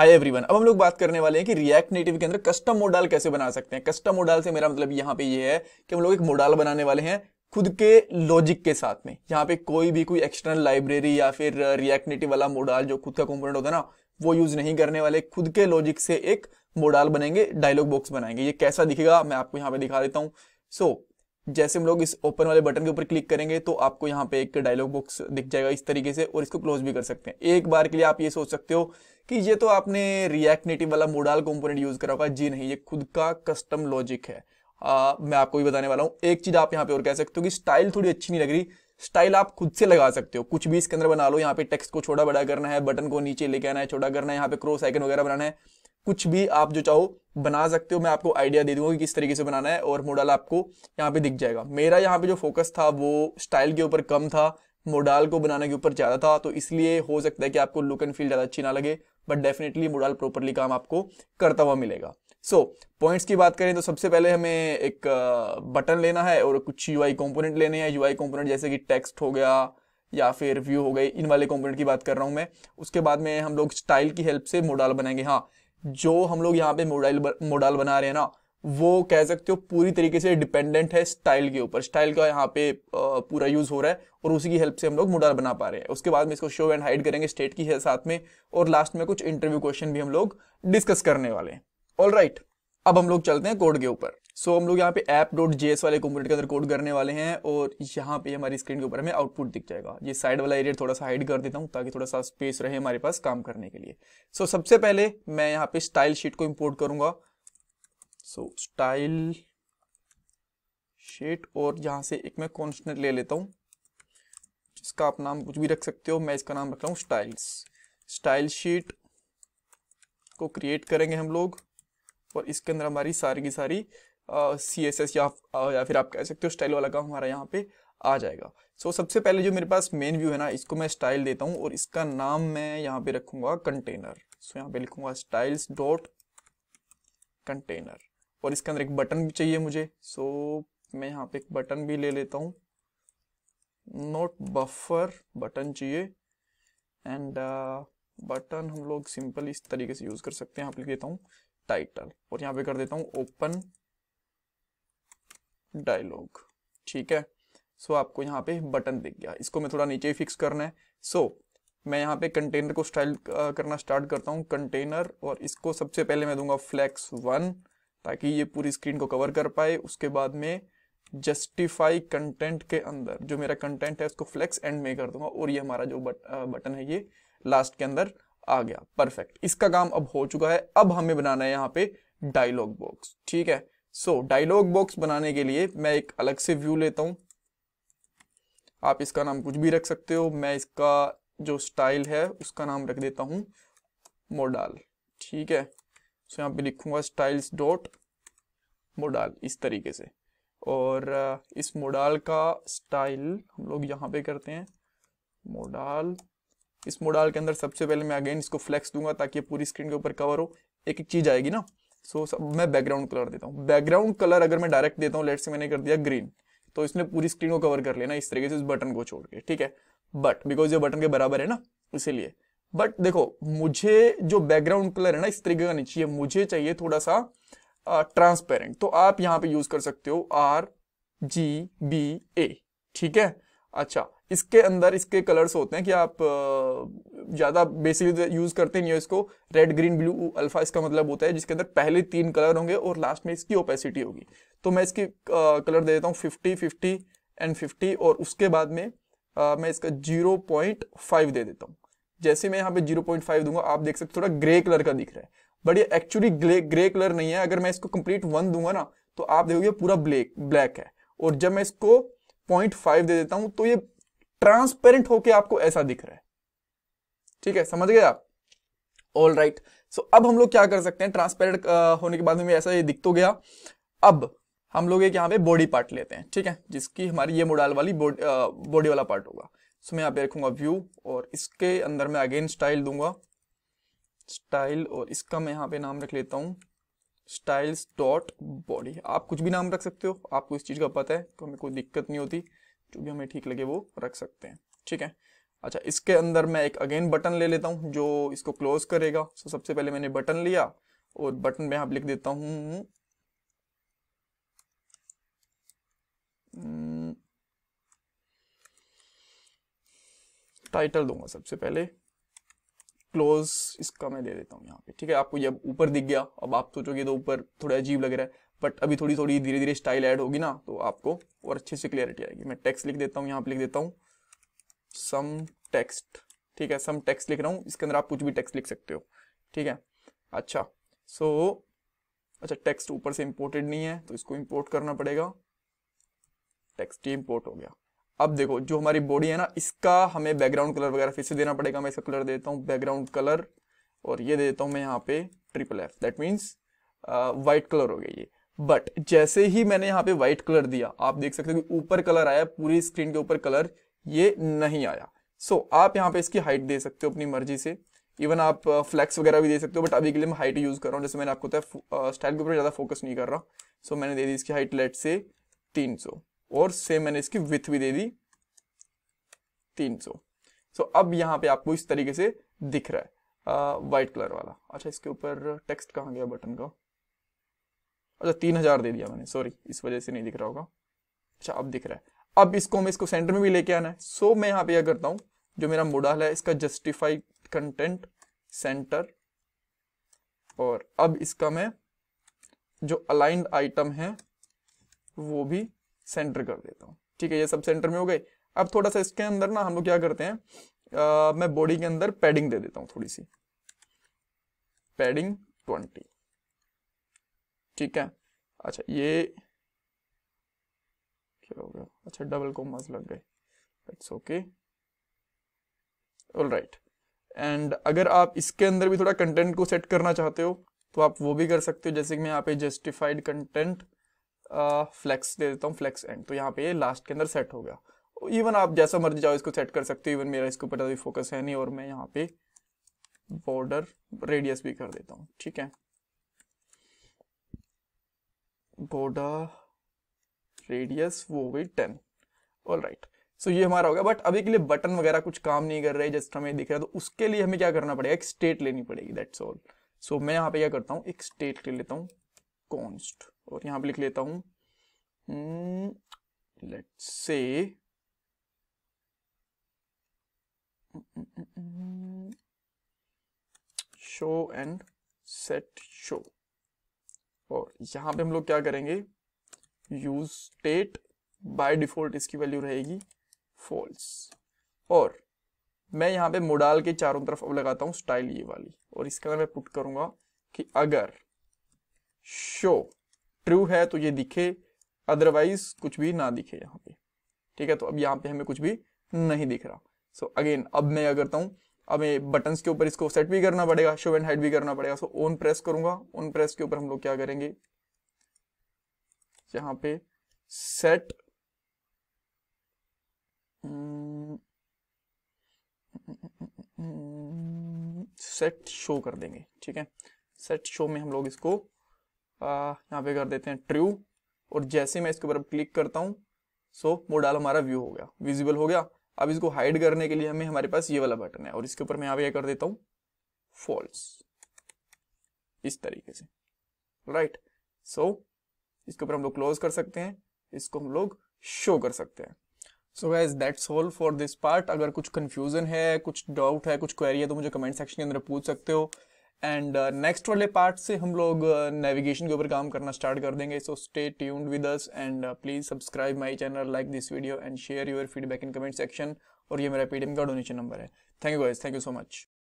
Hi everyone अब हम लोग बात करने वाले हैं कि रिएक्ट नेटिव के अंदर कस्टम मोडाल कैसे बना सकते हैं कस्टम मोडाल से मेरा मतलब यहाँ पे ये यह है कि हम लोग एक मोडाल बनाने वाले हैं खुद के लॉजिक के साथ में यहाँ पे कोई भी कोई एक्सटर्नल लाइब्रेरी या फिर रिएक्ट uh, नेटिव वाला मोडाल जो खुद का कॉम्पोनेट होता है ना वो यूज नहीं करने वाले खुद के लॉजिक से एक मोडाल बनेंगे डायलॉग बॉक्स बनाएंगे ये कैसा दिखेगा मैं आपको यहाँ पे दिखा देता हूँ सो so, जैसे हम लोग इस ओपन वाले बटन के ऊपर क्लिक करेंगे तो आपको यहाँ पे एक डायलॉग बॉक्स दिख जाएगा इस तरीके से और इसको क्लोज भी कर सकते हैं एक बार के लिए आप ये सोच सकते हो कि ये तो आपने रिएक्ट नेटिव वाला मोडाल कंपोनेंट यूज करा होगा जी नहीं ये खुद का कस्टम लॉजिक है आ, मैं आपको भी बताने वाला हूँ एक चीज आप यहाँ पे और कह सकते हो कि स्टाइल थोड़ी अच्छी नहीं लग रही स्टाइल आप खुद से लगा सकते हो कुछ भी इसके अंदर बना लो यहाँ पे टेक्स्ट को छोटा बड़ा करना है बटन को नीचे लेके आना है छोटा करना है यहाँ पे क्रोस आइकन वगैरह बनाना है कुछ भी आप जो चाहो बना सकते हो मैं आपको आइडिया दे दूंगा कि किस तरीके से बनाना है और मोडाल आपको यहाँ पे दिख जाएगा मेरा यहाँ पे जो फोकस था वो स्टाइल के ऊपर कम था मोडाल को बनाने के ऊपर ज़्यादा था तो इसलिए हो सकता है कि आपको लुक एंड फील ज़्यादा अच्छी ना लगे बट डेफिनेटली मोडाल प्रॉपरली काम आपको करता हुआ मिलेगा सो so, पॉइंट्स की बात करें तो सबसे पहले हमें एक बटन लेना है और कुछ यू आई कॉम्पोनेंट लेने हैं यू आई कॉम्पोनेंट जैसे कि टेक्स्ट हो गया या फिर व्यू हो गई इन वाले कॉम्पोनेंट की बात कर रहा हूँ मैं उसके बाद में हम लोग स्टाइल की हेल्प से मोडाल बनाएंगे हाँ जो हम लोग यहाँ पे मोडाइल मोडाल बना रहे हैं ना वो कह सकते हो पूरी तरीके से डिपेंडेंट है स्टाइल के ऊपर स्टाइल का यहाँ पे पूरा यूज हो रहा है और उसी की हेल्प से हम लोग मोडाल बना पा रहे हैं उसके बाद में इसको शो एंड हाइड करेंगे स्टेट की है साथ में और लास्ट में कुछ इंटरव्यू क्वेश्चन भी हम लोग डिस्कस करने वाले हैं ऑल अब हम लोग चलते हैं कोड के ऊपर सो so, हम लोग यहाँ पे ऐप डॉट जे वाले कंप्यूटर के अंदर कोड करने वाले हैं और यहाँ पे हमारी स्क्रीन के ऊपर हमें आउटपुट दिख जाएगा ये साइड वाला एरिया थोड़ा सा हाइड कर देता हूँ ताकि थोड़ा सा स्पेस रहे हमारे पास काम करने के लिए सो so, सबसे पहले मैं यहाँ पे स्टाइल शीट को इम्पोर्ट करूंगा सो so, स्टाइल शीट और यहाँ से एक मैं कॉन्स्टेंट ले लेता हूँ जिसका आप नाम कुछ भी रख सकते हो मैं इसका नाम रख रहा हूँ स्टाइल्स स्टाइल शीट को क्रिएट करेंगे हम लोग और इसके अंदर हमारी सारी की सारी सी एस एस या फिर आप कह सकते हो स्टाइल वाला काम हमारा यहाँ पे आ जाएगा सो so, सबसे पहले जो मेरे पास मेन व्यू है ना इसको मैं स्टाइल देता हूँ और इसका नाम मैं यहाँ पे रखूंगा कंटेनर सो so, यहाँ पे लिखूंगा स्टाइल्स डॉट कंटेनर और इसके अंदर एक बटन भी चाहिए मुझे सो so, मैं यहाँ पे एक बटन भी ले लेता हूँ नोट बफर बटन चाहिए एंड बटन uh, हम लोग सिंपल इस तरीके से यूज़ कर सकते हैं यहाँ पे लिख देता हूँ टाइटल और यहाँ पे कर देता हूँ ओपन डायलॉग ठीक है सो so, आपको यहाँ पे बटन दिख गया इसको मैं थोड़ा नीचे ही फिक्स करना है सो so, मैं यहाँ पे कंटेनर को स्टाइल करना स्टार्ट करता हूँ कंटेनर और इसको सबसे पहले मैं दूंगा फ्लैक्स वन ताकि ये पूरी स्क्रीन को कवर कर पाए उसके बाद में जस्टिफाई कंटेंट के अंदर जो मेरा कंटेंट है उसको फ्लेक्स एंड में कर दूंगा और ये हमारा जो बट, बटन है ये लास्ट के अंदर आ गया परफेक्ट इसका काम अब हो चुका है अब हमें बनाना है यहाँ पे डायलॉग बॉक्स ठीक है सो डायलॉग बॉक्स बनाने के लिए मैं एक अलग से व्यू लेता हूं आप इसका नाम कुछ भी रख सकते हो मैं इसका जो स्टाइल है उसका नाम रख देता हूं मोडाल ठीक है सो यहाँ पे लिखूंगा स्टाइल्स डॉट मोडाल इस तरीके से और इस मोडाल का स्टाइल हम लोग यहाँ पे करते हैं मोडाल इस मोडाल के अंदर सबसे पहले मैं अगेन इसको फ्लेक्स दूंगा ताकि पूरी स्क्रीन के ऊपर कवर हो एक एक चीज आएगी ना सो so, मैं बैकग्राउंड कलर देता हूँ बैकग्राउंड कलर अगर मैं डायरेक्ट देता हूँ लेट से मैंने कर दिया ग्रीन तो इसने पूरी स्क्रीन को कवर कर लेना इस तरीके से इस बटन को छोड़ के ठीक है बट बिकॉज ये बटन के बराबर है ना इसीलिए बट देखो मुझे जो बैकग्राउंड कलर है ना इस तरीके का नहीं चाहिए मुझे चाहिए थोड़ा सा ट्रांसपेरेंट तो आप यहाँ पे यूज कर सकते हो आर जी बी ए ठीक है अच्छा इसके अंदर इसके कलर्स होते हैं कि आप ज़्यादा बेसिकली यूज़ करते नहीं हो इसको रेड ग्रीन ब्लू अल्फा इसका मतलब होता है जिसके अंदर पहले तीन कलर होंगे और लास्ट में इसकी ओपेसिटी होगी तो मैं इसकी कलर दे देता हूँ फिफ्टी फिफ्टी एंड फिफ्टी और उसके बाद में आ, मैं इसका जीरो पॉइंट फाइव दे देता हूँ जैसे मैं यहाँ पे जीरो पॉइंट फाइव दूंगा आप देख सकते थोड़ा ग्रे कलर का दिख रहा है बट ये एक्चुअली ग्रे कलर नहीं है अगर मैं इसको कंप्लीट वन दूंगा ना तो आप देखोगे पूरा ब्लैक ब्लैक है और जब मैं इसको पॉइंट फाइव दे देता हूँ तो ये ट्रांसपेरेंट होके आपको ऐसा दिख रहा है ठीक है समझ गए आप ऑल राइट सो अब हम लोग क्या कर सकते हैं ट्रांसपेरेंट uh, होने के बाद में ऐसा ये दिख तो गया अब हम लोग एक यहाँ पे बॉडी पार्ट लेते हैं ठीक है जिसकी हमारी ये मोडाल वाली बॉडी uh, वाला पार्ट होगा सो मैं यहाँ पे रखूंगा व्यू और इसके अंदर मैं अगेन स्टाइल दूंगा स्टाइल और इसका मैं यहाँ पे नाम रख लेता हूँ स्टाइल्स डॉट बॉडी आप कुछ भी नाम रख सकते हो आपको इस चीज़ का पता है तो हमें कोई दिक्कत नहीं होती जो भी हमें ठीक लगे वो रख सकते हैं ठीक है अच्छा इसके अंदर मैं एक अगेन बटन ले लेता हूँ जो इसको क्लोज करेगा सो सबसे पहले मैंने बटन लिया और बटन में आप लिख देता हूँ टाइटल hmm, दूंगा सबसे पहले क्लोज इसका मैं दे देता हूँ यहाँ पे ठीक है आपको जब ऊपर दिख गया अब आप सोचोगे तो ऊपर थोड़ा अजीब लग रहा है बट अभी थोड़ी थोड़ी धीरे धीरे स्टाइल ऐड होगी ना तो आपको और अच्छे से क्लियरिटी आएगी मैं टेक्स्ट लिख देता हूँ यहाँ पे लिख देता हूँ सम टेक्स्ट ठीक है सम टेक्स्ट लिख रहा हूँ इसके अंदर आप कुछ भी टेक्स्ट लिख सकते हो ठीक है अच्छा सो so, अच्छा टेक्स्ट ऊपर से इम्पोर्टेड नहीं है तो इसको इम्पोर्ट करना पड़ेगा टेक्स्ट ही इम्पोर्ट हो गया अब देखो जो हमारी बॉडी है ना इसका हमें बैकग्राउंड कलर वगैरह फिर से देना पड़ेगा मैं इसका कलर देता हूँ बैकग्राउंड कलर और ये दे देता हूँ मैं यहाँ पे triple F that means white colour हो गया ये बट जैसे ही मैंने यहाँ पे व्हाइट कलर दिया आप देख सकते हो कि ऊपर कलर आया पूरी स्क्रीन के ऊपर कलर ये नहीं आया सो so, आप यहाँ पे इसकी हाइट दे सकते हो अपनी मर्जी से इवन आप फ्लैक्स uh, वगैरह भी दे सकते हो बट अभी के लिए मैं हाइट यूज़ कर रहा हूँ जैसे मैंने आपको बताया स्टाइल uh, के ऊपर ज़्यादा फोकस नहीं कर रहा सो so, मैंने दे दी इसकी हाइट लेट से तीन और सेम मैंने इसकी विथ भी दे दी तीन सो so, अब यहाँ पे आपको इस तरीके से दिख रहा है व्हाइट uh, कलर वाला अच्छा इसके ऊपर टेक्स्ट कहाँ गया बटन का अच्छा तीन हजार दे दिया मैंने सॉरी इस वजह से नहीं दिख रहा होगा अच्छा अब दिख रहा है अब इसको हमें इसको सेंटर में भी लेके आना है सो मैं यहाँ पे यह करता हूँ जो मेरा मोडल है इसका जस्टिफाई कंटेंट सेंटर और अब इसका मैं जो अलाइंड आइटम है वो भी सेंटर कर देता हूँ ठीक है ये सब सेंटर में हो गए अब थोड़ा सा इसके अंदर ना हम लोग क्या करते हैं आ, मैं बॉडी के अंदर पैडिंग दे देता हूँ थोड़ी सी पैडिंग ट्वेंटी ठीक है अच्छा ये क्या हो गया अच्छा डबल कोमास लग गए it's okay all right and अगर आप इसके अंदर भी थोड़ा कंटेंट को सेट करना चाहते हो तो आप वो भी कर सकते हो जैसे कि मैं यहाँ पे जस्टिफाइड कंटेंट फ्लेक्स दे देता हूँ फ्लेक्स एंड तो यहाँ पे ये लास्ट के अंदर सेट हो गया इवन आप जैसा मर्जी जाओ इसको सेट कर सकते हो इवन मेरा इसके ऊपर फोकस है नहीं और मैं यहाँ पे बॉर्डर रेडियस भी कर देता हूँ ठीक है बॉर्डर रेडियस वो भी टेन ऑल राइट सो ये हमारा होगा बट अभी के लिए बटन वगैरह कुछ काम नहीं कर रहे जस्ट हमें दिख रहा है तो उसके लिए हमें क्या करना पड़ेगा एक स्टेट लेनी पड़ेगी दैट्स ऑल सो मैं यहाँ पे क्या करता हूँ एक स्टेट ले लेता हूँ कॉन्स्ट और यहाँ पे लिख लेता हूँ let's say show and set show और यहाँ पे हम लोग क्या करेंगे यूज स्टेट बाय डिफॉल्ट इसकी वैल्यू रहेगी फॉल्स और मैं यहाँ पे मोडाल के चारों तरफ अब लगाता हूँ स्टाइल ये वाली और इसके अंदर मैं पुट करूंगा कि अगर शो ट्रू है तो ये दिखे अदरवाइज कुछ भी ना दिखे यहाँ पे ठीक है तो अब यहाँ पे हमें कुछ भी नहीं दिख रहा सो so, अगेन अब मैं क्या करता हूँ अब ये के ऊपर इसको सेट भी करना पड़ेगा शो एंड हाइड भी करना पड़ेगा सो ओन प्रेस करूंगा ओन प्रेस के ऊपर हम लोग क्या करेंगे यहाँ पे सेट सेट शो कर देंगे ठीक है सेट शो में हम लोग इसको यहाँ पे कर देते हैं ट्रू और जैसे मैं इसके ऊपर क्लिक करता हूं सो मोडाल हमारा व्यू हो गया विजिबल हो गया अब इसको हाइड करने के लिए हमें हमारे पास ये वाला बटन है और इसके ऊपर मैं यहाँ पे कर देता हूं फॉल्स इस तरीके से राइट right. सो so, इसके ऊपर हम लोग क्लोज कर सकते हैं इसको हम लोग शो कर सकते हैं so guys that's all for this part अगर कुछ कंफ्यूजन है कुछ डाउट है कुछ क्वेरी है तो मुझे कमेंट सेक्शन के अंदर पूछ सकते हो एंड नेक्स्ट uh, वाले पार्ट से हम लोग नेविगेशन uh, के ऊपर काम करना स्टार्ट कर देंगे so stay tuned with us and please subscribe my channel like this video and share your feedback in comment section और ये मेरा पीडीएम का डोनेशन नंबर है thank you guys thank you so much